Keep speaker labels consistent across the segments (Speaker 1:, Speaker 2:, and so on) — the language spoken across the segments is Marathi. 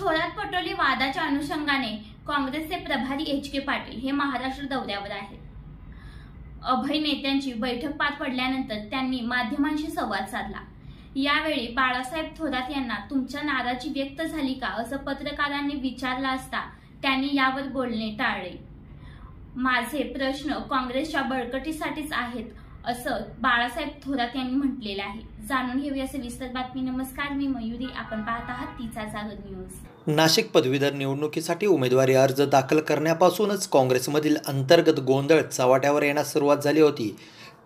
Speaker 1: थोरात पटोले वादाच्या अनुषंगाने काँग्रेसचे प्रभारी एच के पाटील हे महाराष्ट्र दौऱ्यावर आहेत अभय नेत्यांची बैठक पार पडल्यानंतर त्यांनी माध्यमांशी संवाद साधला यावेळी बाळासाहेब थोरात यांना तुमच्या नाराजी व्यक्त झाली का असं पत्रकारांनी विचारला असता त्यांनी यावर बोलणे टाळले माझे प्रश्न काँग्रेसच्या बळकटीसाठीच आहेत असं बाळासाहेब थोरात यांनी म्हटलेलं आहे जाणून घेऊया सविस्तर बातमी नमस्कार मी मयुरी आपण पाहत आहात तिचा जागर न्यूज
Speaker 2: नाशिक पदवीधर निवडणुकीसाठी उमेदवारी अर्ज दाखल करण्यापासूनच काँग्रेसमधील अंतर्गत गोंधळ चव्हाट्यावर येण्यास सुरुवात झाली होती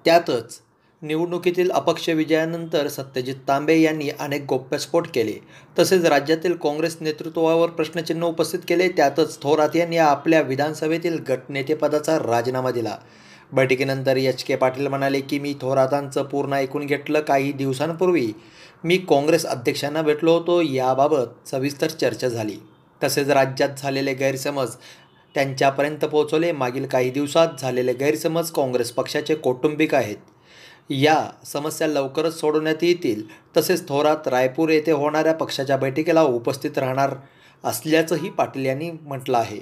Speaker 2: त्यातच निवडणुकीतील अपक्ष विजयानंतर सत्यजित तांबे यांनी अनेक गोप्यस्फोट केले तसेच राज्यातील काँग्रेस नेतृत्वावर प्रश्नचिन्ह उपस्थित केले त्यातच थोरात यांनी आपल्या विधानसभेतील गटनेतेपदाचा राजीनामा दिला बैठकीनंतर एच के पाटील म्हणाले की मी थोरातांचं पूर्ण ऐकून घेतलं काही दिवसांपूर्वी मी काँग्रेस अध्यक्षांना भेटलो होतो याबाबत सविस्तर चर्चा झाली तसेच राज्यात झालेले गैरसमज त्यांच्यापर्यंत पोहोचवले मागील काही दिवसात झालेले गैरसमज काँग्रेस पक्षाचे कौटुंबिक आहेत या समस्या लवकरच सोडवण्यात येतील तसेच थोरात रायपूर येथे होणाऱ्या पक्षाच्या बैठकीला उपस्थित राहणार असल्याचंही पाटील यांनी म्हटलं आहे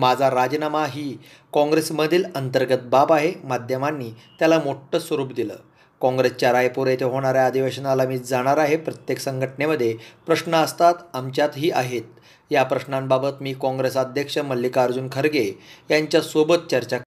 Speaker 2: माझा राजीनामा ही काँग्रेसमधील अंतर्गत बाब आहे माध्यमांनी त्याला मोठं स्वरूप दिलं काँग्रेसच्या रायपूर येथे होणाऱ्या अधिवेशनाला मी जाणार आहे प्रत्येक संघटनेमध्ये प्रश्न असतात आमच्यातही आहेत या प्रश्नांबाबत मी काँग्रेस अध्यक्ष मल्लिकार्जुन खरगे
Speaker 1: यांच्यासोबत चर्चा